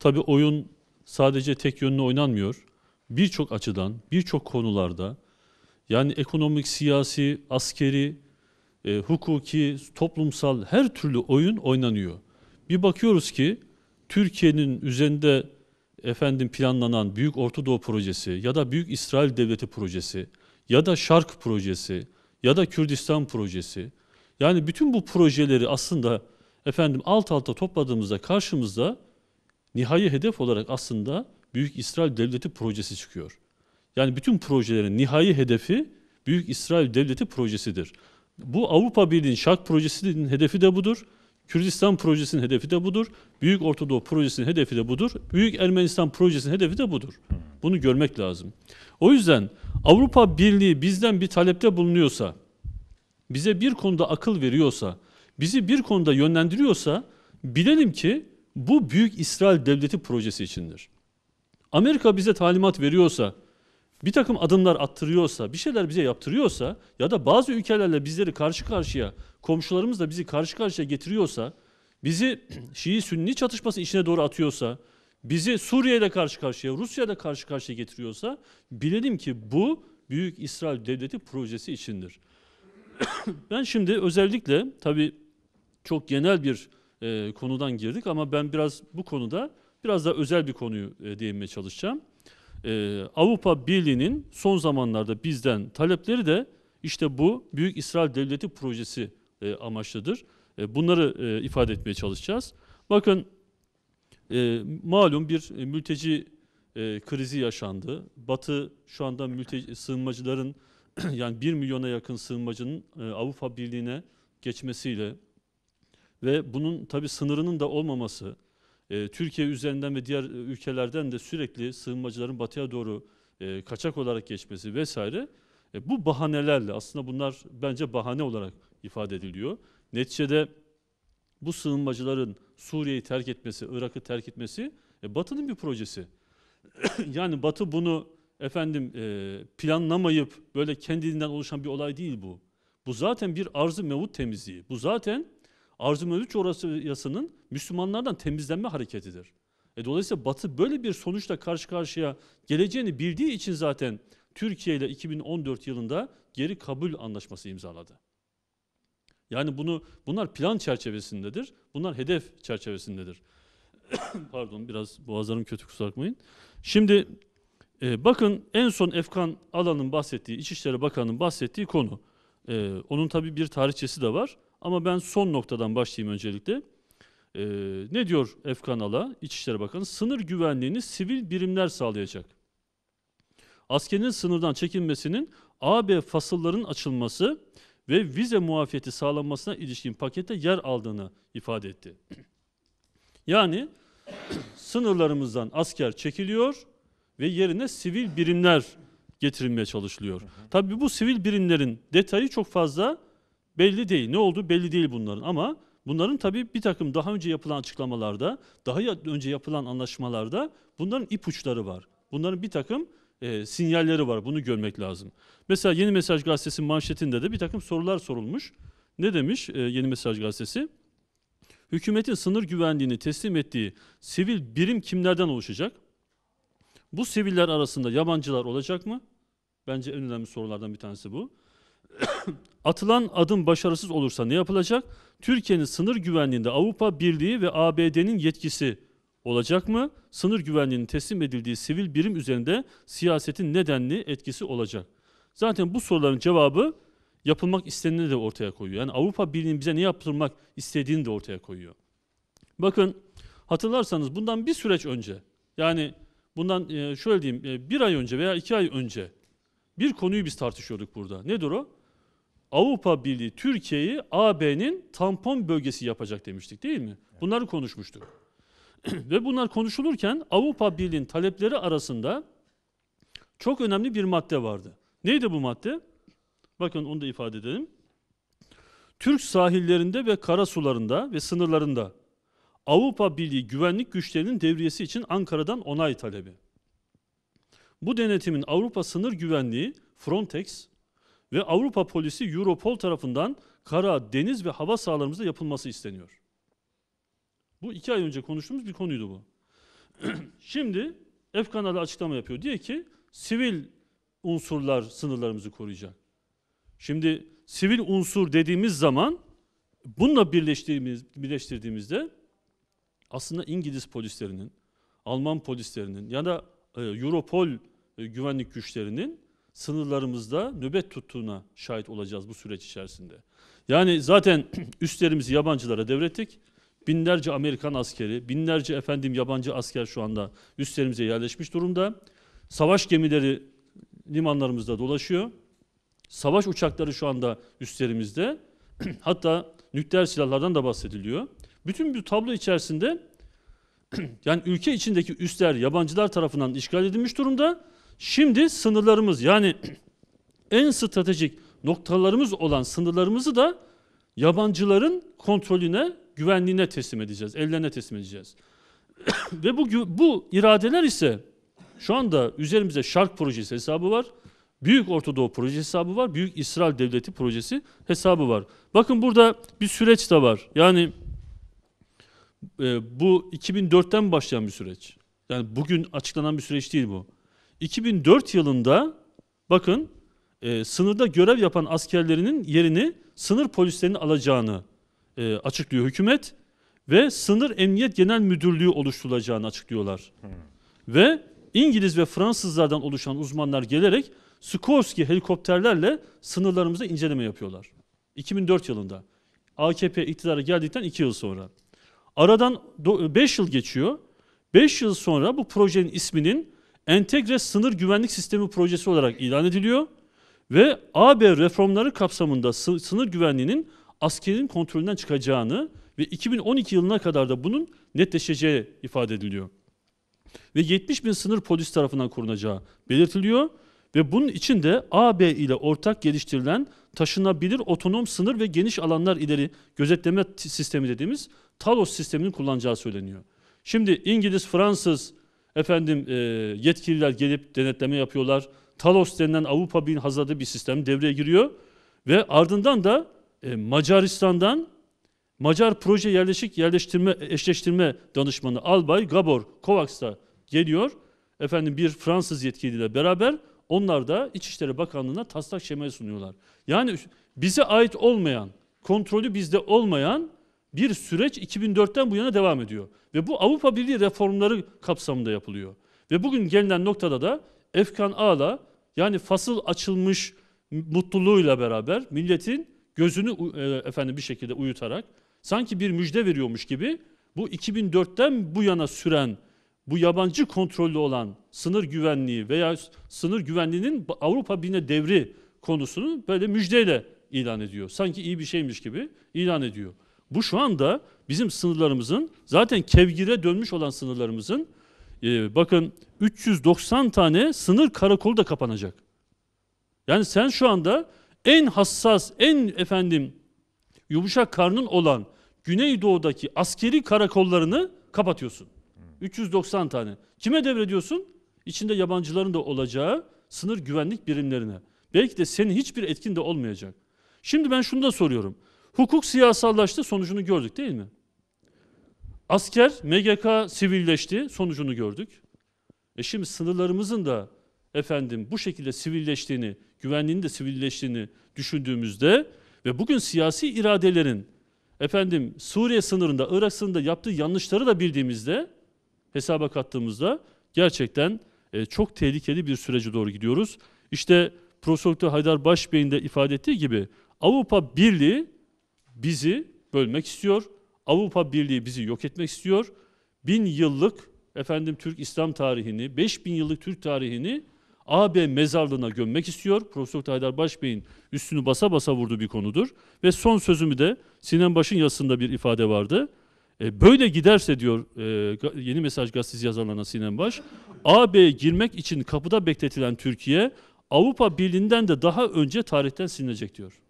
Tabi oyun sadece tek yönlü oynanmıyor. Birçok açıdan, birçok konularda yani ekonomik, siyasi, askeri, e, hukuki, toplumsal her türlü oyun oynanıyor. Bir bakıyoruz ki Türkiye'nin üzerinde efendim planlanan Büyük Orta Doğu projesi ya da Büyük İsrail Devleti projesi ya da Şark projesi ya da Kürdistan projesi yani bütün bu projeleri aslında efendim alt alta topladığımızda karşımızda nihai hedef olarak aslında Büyük İsrail Devleti projesi çıkıyor. Yani bütün projelerin nihai hedefi Büyük İsrail Devleti projesidir. Bu Avrupa Birliği'nin şark projesinin hedefi de budur. Kürdistan projesinin hedefi de budur. Büyük Ortadoğu projesinin hedefi de budur. Büyük Ermenistan projesinin hedefi de budur. Bunu görmek lazım. O yüzden Avrupa Birliği bizden bir talepte bulunuyorsa, bize bir konuda akıl veriyorsa, bizi bir konuda yönlendiriyorsa bilelim ki bu büyük İsrail devleti projesi içindir. Amerika bize talimat veriyorsa, bir takım adımlar attırıyorsa, bir şeyler bize yaptırıyorsa ya da bazı ülkelerle bizleri karşı karşıya, komşularımız da bizi karşı karşıya getiriyorsa, bizi Şii-Sünni çatışması içine doğru atıyorsa, bizi Suriye ile karşı karşıya, Rusya ile karşı karşıya getiriyorsa bilelim ki bu Büyük İsrail Devleti projesi içindir. ben şimdi özellikle tabii çok genel bir e, konudan girdik ama ben biraz bu konuda biraz daha özel bir konuyu e, değinmeye çalışacağım. E, Avrupa Birliği'nin son zamanlarda bizden talepleri de işte bu Büyük İsrail Devleti projesi e, amaçlıdır. E, bunları e, ifade etmeye çalışacağız. Bakın e, malum bir e, mülteci e, krizi yaşandı. Batı şu anda mülteci, sığınmacıların yani 1 milyona yakın sığınmacının e, Avrupa Birliği'ne geçmesiyle ve bunun tabi sınırının da olmaması, e, Türkiye üzerinden ve diğer ülkelerden de sürekli sığınmacıların batıya doğru e, kaçak olarak geçmesi vesaire e, bu bahanelerle aslında bunlar bence bahane olarak ifade ediliyor. Neticede bu sığınmacıların Suriye'yi terk etmesi, Irak'ı terk etmesi e, Batı'nın bir projesi. yani Batı bunu efendim e, planlamayıp böyle kendiliğinden oluşan bir olay değil bu. Bu zaten bir arzı mevut temizliği. Bu zaten Arzu Mövlüt coğrafyasının Müslümanlardan temizlenme hareketidir. E dolayısıyla Batı böyle bir sonuçla karşı karşıya geleceğini bildiği için zaten Türkiye ile 2014 yılında geri kabul anlaşması imzaladı. Yani bunu bunlar plan çerçevesindedir. Bunlar hedef çerçevesindedir. Pardon biraz boğazlarım kötü kusura bakmayın. Şimdi e, bakın en son Efkan Alan'ın bahsettiği, İçişleri Bakanı'nın bahsettiği konu. E, onun tabii bir tarihçesi de var. Ama ben son noktadan başlayayım öncelikle. Ee, ne diyor Efkan Ala, İçişleri Bakanı? Sınır güvenliğini sivil birimler sağlayacak. Askerin sınırdan çekilmesinin AB fasılların açılması ve vize muafiyeti sağlanmasına ilişkin pakette yer aldığını ifade etti. Yani sınırlarımızdan asker çekiliyor ve yerine sivil birimler getirilmeye çalışılıyor. Tabii bu sivil birimlerin detayı çok fazla Belli değil. Ne oldu belli değil bunların ama bunların tabii bir takım daha önce yapılan açıklamalarda, daha önce yapılan anlaşmalarda bunların ipuçları var. Bunların bir takım e, sinyalleri var. Bunu görmek lazım. Mesela Yeni Mesaj Gazetesi manşetinde de bir takım sorular sorulmuş. Ne demiş e, Yeni Mesaj Gazetesi? Hükümetin sınır güvenliğini teslim ettiği sivil birim kimlerden oluşacak? Bu siviller arasında yabancılar olacak mı? Bence en önemli sorulardan bir tanesi bu. Atılan adım başarısız olursa ne yapılacak? Türkiye'nin sınır güvenliğinde Avrupa Birliği ve ABD'nin yetkisi olacak mı? Sınır güvenliğinin teslim edildiği sivil birim üzerinde siyasetin nedenli etkisi olacak. Zaten bu soruların cevabı yapılmak istenileni de ortaya koyuyor. Yani Avrupa Birliği'nin bize ne yaptırmak istediğini de ortaya koyuyor. Bakın hatırlarsanız bundan bir süreç önce yani bundan e, şöyle diyeyim e, bir ay önce veya iki ay önce bir konuyu biz tartışıyorduk burada. Nedir o? Avrupa Birliği Türkiye'yi AB'nin tampon bölgesi yapacak demiştik değil mi? Bunları konuşmuştuk. Ve bunlar konuşulurken Avrupa Birliği'nin talepleri arasında çok önemli bir madde vardı. Neydi bu madde? Bakın onu da ifade edelim. Türk sahillerinde ve kara sularında ve sınırlarında Avrupa Birliği güvenlik güçlerinin devriyesi için Ankara'dan onay talebi. Bu denetimin Avrupa sınır güvenliği Frontex, ve Avrupa polisi Europol tarafından kara, deniz ve hava sahalarımızda yapılması isteniyor. Bu iki ay önce konuştuğumuz bir konuydu bu. Şimdi F kanalı açıklama yapıyor. Diyor ki sivil unsurlar sınırlarımızı koruyacak. Şimdi sivil unsur dediğimiz zaman bununla birleştirdiğimiz, birleştirdiğimizde aslında İngiliz polislerinin, Alman polislerinin ya da e, Europol e, güvenlik güçlerinin sınırlarımızda nöbet tuttuğuna şahit olacağız bu süreç içerisinde. Yani zaten üstlerimizi yabancılara devrettik. Binlerce Amerikan askeri, binlerce efendim yabancı asker şu anda üstlerimize yerleşmiş durumda. Savaş gemileri limanlarımızda dolaşıyor. Savaş uçakları şu anda üstlerimizde. Hatta nükleer silahlardan da bahsediliyor. Bütün bu tablo içerisinde yani ülke içindeki üstler yabancılar tarafından işgal edilmiş durumda. Şimdi sınırlarımız yani en stratejik noktalarımız olan sınırlarımızı da yabancıların kontrolüne, güvenliğine teslim edeceğiz, ellerine teslim edeceğiz. Ve bu, bu iradeler ise şu anda üzerimize Şark projesi hesabı var. Büyük Ortadoğu Doğu projesi hesabı var. Büyük İsrail Devleti projesi hesabı var. Bakın burada bir süreç de var. Yani e, bu 2004'ten başlayan bir süreç. Yani bugün açıklanan bir süreç değil bu. 2004 yılında bakın e, sınırda görev yapan askerlerinin yerini sınır polislerinin alacağını e, açıklıyor hükümet ve sınır emniyet genel müdürlüğü oluşturulacağını açıklıyorlar. Hmm. Ve İngiliz ve Fransızlardan oluşan uzmanlar gelerek Sikorsky helikopterlerle sınırlarımızda inceleme yapıyorlar. 2004 yılında. AKP iktidara geldikten 2 yıl sonra. Aradan 5 yıl geçiyor. 5 yıl sonra bu projenin isminin entegre sınır güvenlik sistemi projesi olarak ilan ediliyor ve AB reformları kapsamında sınır güvenliğinin askerin kontrolünden çıkacağını ve 2012 yılına kadar da bunun netleşeceği ifade ediliyor. Ve 70 bin sınır polis tarafından korunacağı belirtiliyor ve bunun için de AB ile ortak geliştirilen taşınabilir otonom sınır ve geniş alanlar ileri gözetleme sistemi dediğimiz TALOS sisteminin kullanacağı söyleniyor. Şimdi İngiliz, Fransız, Efendim e, yetkililer gelip denetleme yapıyorlar. Talos denilen Avrupa Birliği'nin hazırladığı bir sistem devreye giriyor. Ve ardından da e, Macaristan'dan Macar Proje Yerleşik Yerleştirme Eşleştirme Danışmanı Albay Gabor Kovacs da geliyor. Efendim bir Fransız yetkiliyle beraber onlar da İçişleri Bakanlığı'na taslak şemayı sunuyorlar. Yani bize ait olmayan, kontrolü bizde olmayan bir süreç 2004'ten bu yana devam ediyor. Ve bu Avrupa Birliği reformları kapsamında yapılıyor. Ve bugün gelinen noktada da Efkan Ağla yani fasıl açılmış mutluluğuyla beraber milletin gözünü e, efendim bir şekilde uyutarak sanki bir müjde veriyormuş gibi bu 2004'ten bu yana süren bu yabancı kontrollü olan sınır güvenliği veya sınır güvenliğinin Avrupa Birliği'ne devri konusunu böyle müjdeyle ilan ediyor. Sanki iyi bir şeymiş gibi ilan ediyor. Bu şu anda bizim sınırlarımızın zaten kevgire dönmüş olan sınırlarımızın e, bakın 390 tane sınır karakolu da kapanacak. Yani sen şu anda en hassas, en efendim yumuşak karnın olan Güneydoğu'daki askeri karakollarını kapatıyorsun. 390 tane. Kime devrediyorsun? İçinde yabancıların da olacağı sınır güvenlik birimlerine. Belki de senin hiçbir etkin de olmayacak. Şimdi ben şunu da soruyorum. Hukuk siyasallaştı, sonucunu gördük değil mi? Asker, MGK sivilleşti, sonucunu gördük. E şimdi sınırlarımızın da efendim bu şekilde sivilleştiğini, güvenliğin de sivilleştiğini düşündüğümüzde ve bugün siyasi iradelerin efendim Suriye sınırında, Irak sınırında yaptığı yanlışları da bildiğimizde hesaba kattığımızda gerçekten e, çok tehlikeli bir sürece doğru gidiyoruz. İşte Profesör Haydar Başbey'in de ifade ettiği gibi Avrupa Birliği bizi bölmek istiyor. Avrupa Birliği bizi yok etmek istiyor. Bin yıllık efendim Türk İslam tarihini, 5000 yıllık Türk tarihini AB mezarlığına gömmek istiyor. Profesör Tayyar Başbey'in üstünü basa basa vurduğu bir konudur. Ve son sözümü de Sinan Baş'ın yazısında bir ifade vardı. E, böyle giderse diyor e, Yeni Mesaj gazetesi yazarlarına Sinan Baş, AB'ye girmek için kapıda bekletilen Türkiye Avrupa Birliği'nden de daha önce tarihten silinecek diyor.